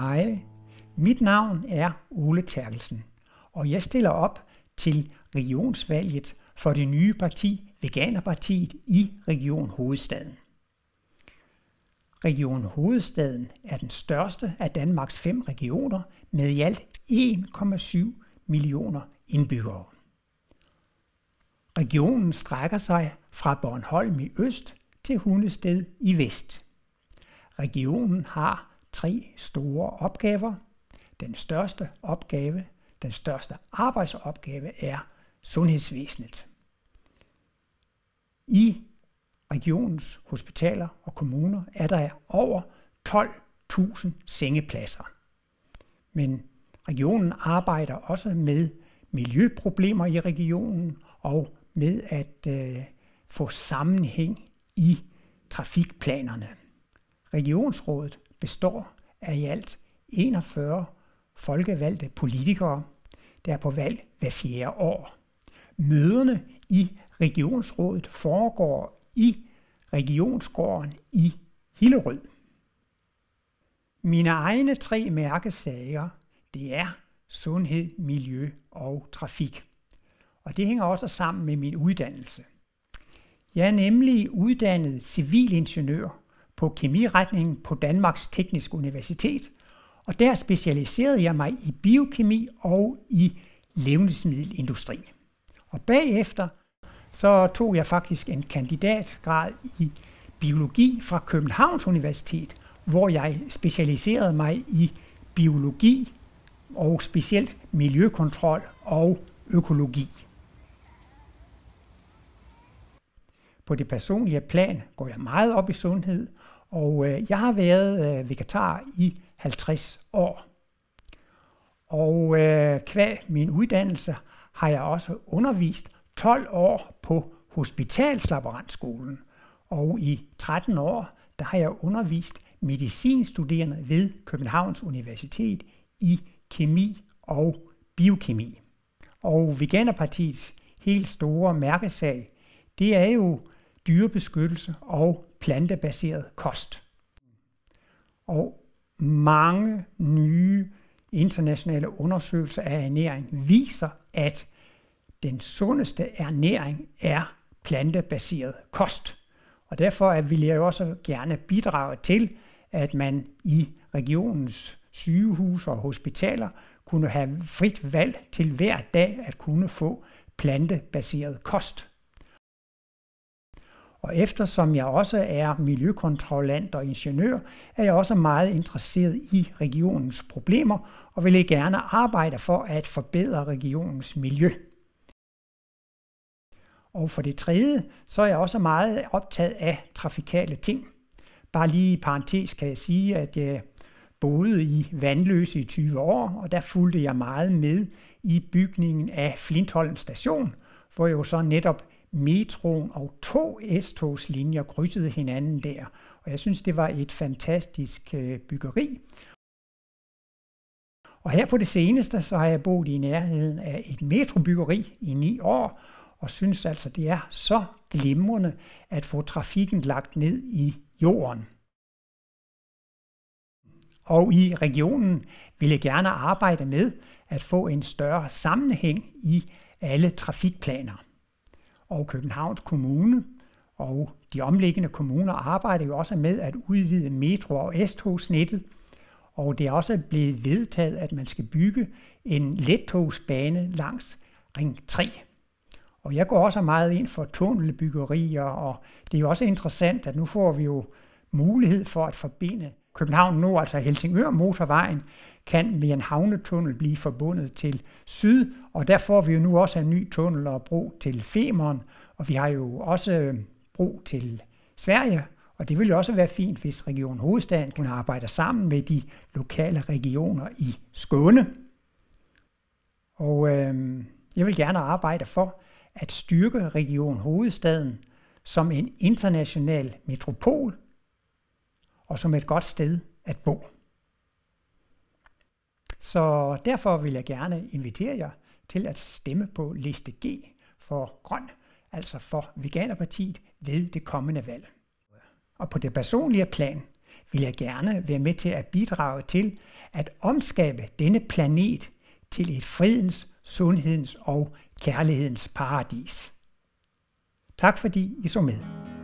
Hej, mit navn er Ole Terkelsen, og jeg stiller op til regionsvalget for det nye parti Veganerpartiet i Region Hovedstaden. Region Hovedstaden er den største af Danmarks fem regioner med i alt 1,7 millioner indbyggere. Regionen strækker sig fra Bornholm i øst til Hundested i vest. Regionen har tre store opgaver. Den største opgave, den største arbejdsopgave er sundhedsvæsenet. I regionens hospitaler og kommuner er der over 12.000 sengepladser. Men regionen arbejder også med miljøproblemer i regionen og med at øh, få sammenhæng i trafikplanerne. Regionsrådet består af i alt 41 folkevalgte politikere, der er på valg hver fjerde år. Møderne i regionsrådet foregår i Regionsgården i Hillerød. Mine egne tre mærkesager, det er sundhed, miljø og trafik. Og det hænger også sammen med min uddannelse. Jeg er nemlig uddannet civilingeniør på kemiretningen på Danmarks Tekniske Universitet, og der specialiserede jeg mig i biokemi og i levnedsmiddelindustri. Og bagefter så tog jeg faktisk en kandidatgrad i biologi fra Københavns Universitet, hvor jeg specialiserede mig i biologi og specielt miljøkontrol og økologi. På det personlige plan går jeg meget op i sundhed, og øh, jeg har været øh, vegetar i 50 år. Og øh, kvæg min uddannelse har jeg også undervist 12 år på hospitalslaborantskolen. Og i 13 år, der har jeg undervist medicinstuderende ved Københavns Universitet i kemi og biokemi. Og Veganerpartiets helt store mærkesag, det er jo dyrebeskyttelse og plantebaseret kost. Og mange nye internationale undersøgelser af ernæring viser, at den sundeste ernæring er plantebaseret kost. Og derfor vil jeg også gerne bidrage til, at man i regionens sygehuse og hospitaler kunne have frit valg til hver dag at kunne få plantebaseret kost. Og eftersom jeg også er miljøkontrollant og ingeniør, er jeg også meget interesseret i regionens problemer og vil gerne arbejde for at forbedre regionens miljø. Og for det tredje, så er jeg også meget optaget af trafikale ting. Bare lige i parentes kan jeg sige, at jeg boede i Vandløse i 20 år, og der fulgte jeg meget med i bygningen af Flintholm station, hvor jo så netop metroen og to S-togslinjer krydsede hinanden der. Og jeg synes, det var et fantastisk øh, byggeri. Og her på det seneste, så har jeg boet i nærheden af et metrobyggeri i ni år, og synes altså, det er så glimrende at få trafikken lagt ned i jorden. Og i regionen vil jeg gerne arbejde med at få en større sammenhæng i alle trafikplaner og Københavns Kommune og de omliggende kommuner arbejder jo også med at udvide metro- og S-togsnettet, og det er også blevet vedtaget, at man skal bygge en lettogsbane langs Ring 3. Og jeg går også meget ind for tunnelbyggerier, og det er jo også interessant, at nu får vi jo mulighed for at forbinde København Nord, altså Helsingør motorvejen, kan ved en havnetunnel blive forbundet til syd, og der får vi jo nu også en ny tunnel og bro til Femern, og vi har jo også øh, bro til Sverige, og det ville jo også være fint, hvis Region Hovedstaden kunne arbejde sammen med de lokale regioner i Skåne. Og øh, jeg vil gerne arbejde for at styrke Region Hovedstaden som en international metropol, og som et godt sted at bo. Så derfor vil jeg gerne invitere jer til at stemme på liste G for Grøn, altså for Veganerpartiet ved det kommende valg. Og på det personlige plan vil jeg gerne være med til at bidrage til at omskabe denne planet til et fredens, sundhedens og kærlighedens paradis. Tak fordi I så med.